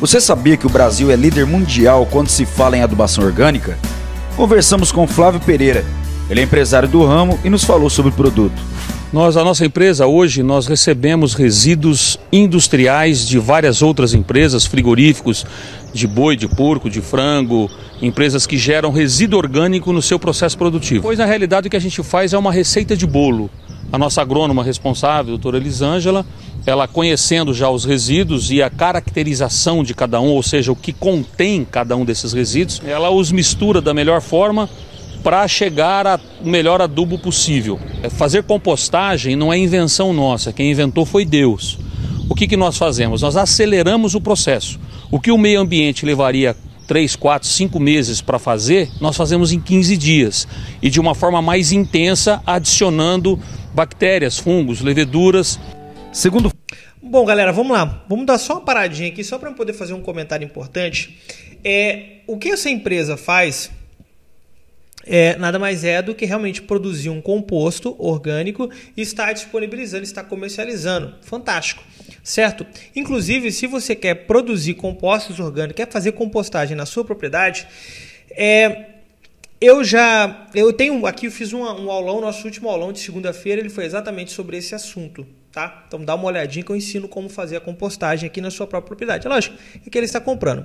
Você sabia que o Brasil é líder mundial quando se fala em adubação orgânica? Conversamos com Flávio Pereira. Ele é empresário do ramo e nos falou sobre o produto. Nós, a nossa empresa hoje, nós recebemos resíduos industriais de várias outras empresas, frigoríficos de boi, de porco, de frango, empresas que geram resíduo orgânico no seu processo produtivo. Pois na realidade o que a gente faz é uma receita de bolo a nossa agrônoma responsável, doutora Elisângela, ela conhecendo já os resíduos e a caracterização de cada um, ou seja, o que contém cada um desses resíduos, ela os mistura da melhor forma para chegar ao melhor adubo possível. É, fazer compostagem não é invenção nossa, quem inventou foi Deus. O que, que nós fazemos? Nós aceleramos o processo. O que o meio ambiente levaria três, quatro, cinco meses para fazer, nós fazemos em 15 dias e de uma forma mais intensa, adicionando bactérias, fungos, leveduras. Segundo. Bom, galera, vamos lá. Vamos dar só uma paradinha aqui, só para poder fazer um comentário importante. É, o que essa empresa faz é, nada mais é do que realmente produzir um composto orgânico e está disponibilizando, está comercializando. Fantástico certo? Inclusive, se você quer produzir compostos orgânicos, quer fazer compostagem na sua propriedade, é, eu já, eu tenho aqui, eu fiz um, um aulão, nosso último aulão de segunda-feira, ele foi exatamente sobre esse assunto, tá? Então dá uma olhadinha que eu ensino como fazer a compostagem aqui na sua própria propriedade. É lógico, é que ele está comprando.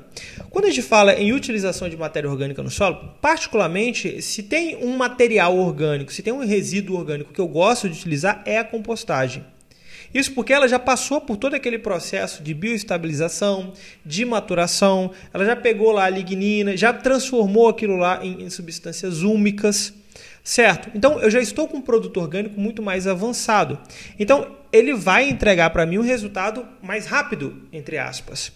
Quando a gente fala em utilização de matéria orgânica no solo, particularmente, se tem um material orgânico, se tem um resíduo orgânico que eu gosto de utilizar, é a compostagem. Isso porque ela já passou por todo aquele processo de bioestabilização, de maturação, ela já pegou lá a lignina, já transformou aquilo lá em, em substâncias úmicas. Certo? Então eu já estou com um produto orgânico muito mais avançado. Então ele vai entregar para mim um resultado mais rápido, entre aspas.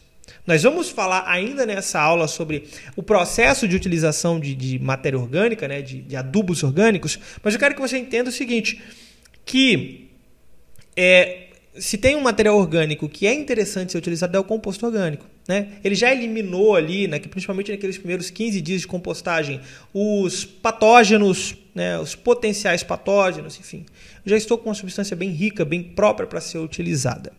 Nós vamos falar ainda nessa aula sobre o processo de utilização de, de matéria orgânica, né, de, de, adubos orgânicos, mas eu quero que você entenda o seguinte, que é, se tem um material orgânico que é interessante ser utilizado é o composto orgânico. Né? Ele já eliminou ali, né, principalmente naqueles primeiros 15 dias de compostagem, os patógenos, né, os potenciais patógenos, enfim. Eu já estou com uma substância bem rica, bem própria para ser utilizada.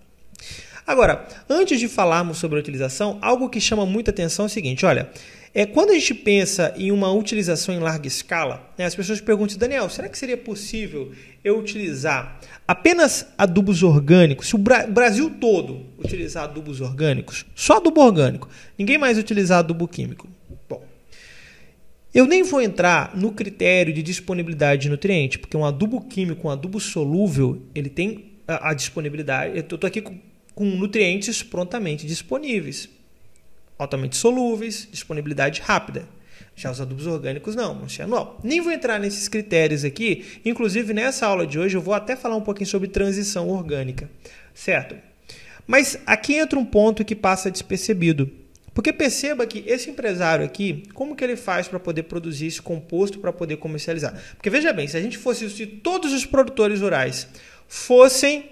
Agora, antes de falarmos sobre a utilização, algo que chama muita atenção é o seguinte: olha, é, quando a gente pensa em uma utilização em larga escala, né, as pessoas perguntam, Daniel, será que seria possível eu utilizar apenas adubos orgânicos? Se o Bra Brasil todo utilizar adubos orgânicos, só adubo orgânico, ninguém mais utilizar adubo químico. Bom, eu nem vou entrar no critério de disponibilidade de nutriente, porque um adubo químico, um adubo solúvel, ele tem a, a disponibilidade. Eu estou aqui com nutrientes prontamente disponíveis, altamente solúveis, disponibilidade rápida. Já os adubos orgânicos não, não anual. Nem vou entrar nesses critérios aqui, inclusive nessa aula de hoje eu vou até falar um pouquinho sobre transição orgânica, certo? Mas aqui entra um ponto que passa despercebido. Porque perceba que esse empresário aqui, como que ele faz para poder produzir esse composto para poder comercializar? Porque veja bem, se a gente fosse se todos os produtores rurais fossem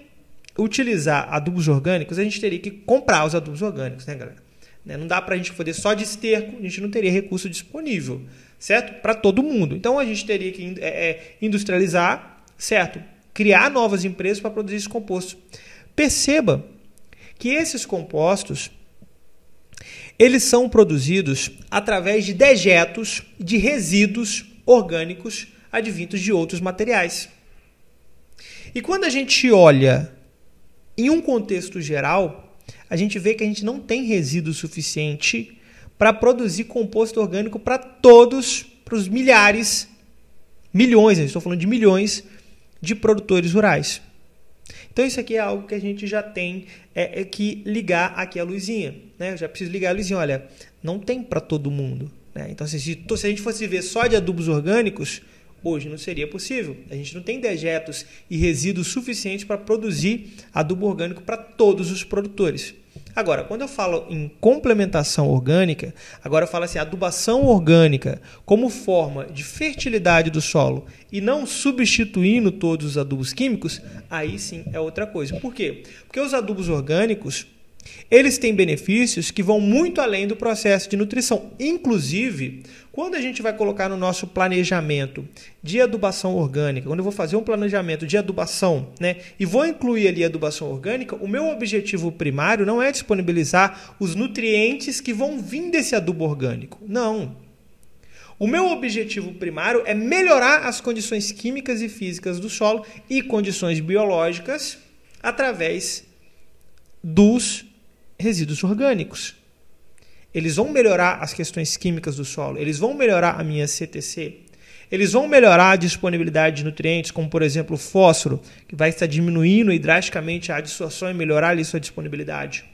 utilizar adubos orgânicos, a gente teria que comprar os adubos orgânicos, né, galera? Né? Não dá para a gente fazer só de esterco, a gente não teria recurso disponível, certo? Para todo mundo. Então a gente teria que é, é, industrializar, certo? Criar novas empresas para produzir esses compostos. Perceba que esses compostos eles são produzidos através de dejetos de resíduos orgânicos advindos de outros materiais. E quando a gente olha em um contexto geral, a gente vê que a gente não tem resíduo suficiente para produzir composto orgânico para todos, para os milhares, milhões, estou falando de milhões de produtores rurais. Então isso aqui é algo que a gente já tem é, é que ligar aqui a luzinha, né? Eu já preciso ligar a luzinha. Olha, não tem para todo mundo. Né? Então se, se, se a gente fosse ver só de adubos orgânicos, Hoje não seria possível. A gente não tem dejetos e resíduos suficientes para produzir adubo orgânico para todos os produtores. Agora, quando eu falo em complementação orgânica, agora eu falo assim, adubação orgânica como forma de fertilidade do solo e não substituindo todos os adubos químicos, aí sim é outra coisa. Por quê? Porque os adubos orgânicos eles têm benefícios que vão muito além do processo de nutrição. Inclusive, quando a gente vai colocar no nosso planejamento de adubação orgânica, quando eu vou fazer um planejamento de adubação, né, e vou incluir ali adubação orgânica, o meu objetivo primário não é disponibilizar os nutrientes que vão vir desse adubo orgânico. Não. O meu objetivo primário é melhorar as condições químicas e físicas do solo e condições biológicas através dos resíduos orgânicos. Eles vão melhorar as questões químicas do solo, eles vão melhorar a minha CTC, eles vão melhorar a disponibilidade de nutrientes, como por exemplo o fósforo, que vai estar diminuindo drasticamente a adsorção e melhorar ali sua disponibilidade.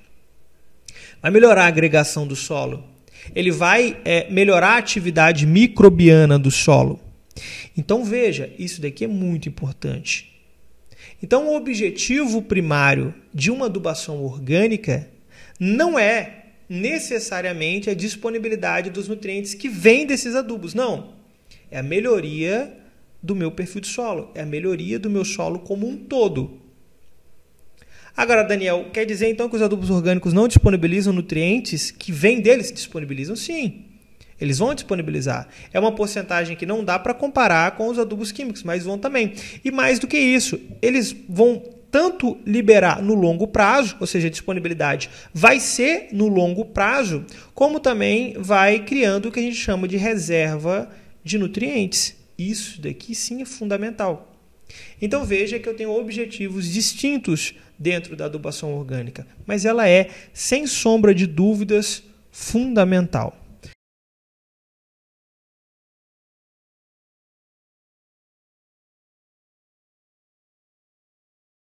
Vai melhorar a agregação do solo. Ele vai é, melhorar a atividade microbiana do solo. Então veja, isso daqui é muito importante. Então o objetivo primário de uma adubação orgânica não é necessariamente a disponibilidade dos nutrientes que vem desses adubos, não. É a melhoria do meu perfil de solo, é a melhoria do meu solo como um todo. Agora, Daniel, quer dizer então que os adubos orgânicos não disponibilizam nutrientes que vêm deles? Disponibilizam sim. Eles vão disponibilizar. É uma porcentagem que não dá para comparar com os adubos químicos, mas vão também. E mais do que isso, eles vão tanto liberar no longo prazo, ou seja, a disponibilidade vai ser no longo prazo, como também vai criando o que a gente chama de reserva de nutrientes. Isso daqui sim é fundamental. Então veja que eu tenho objetivos distintos dentro da adubação orgânica, mas ela é, sem sombra de dúvidas, fundamental.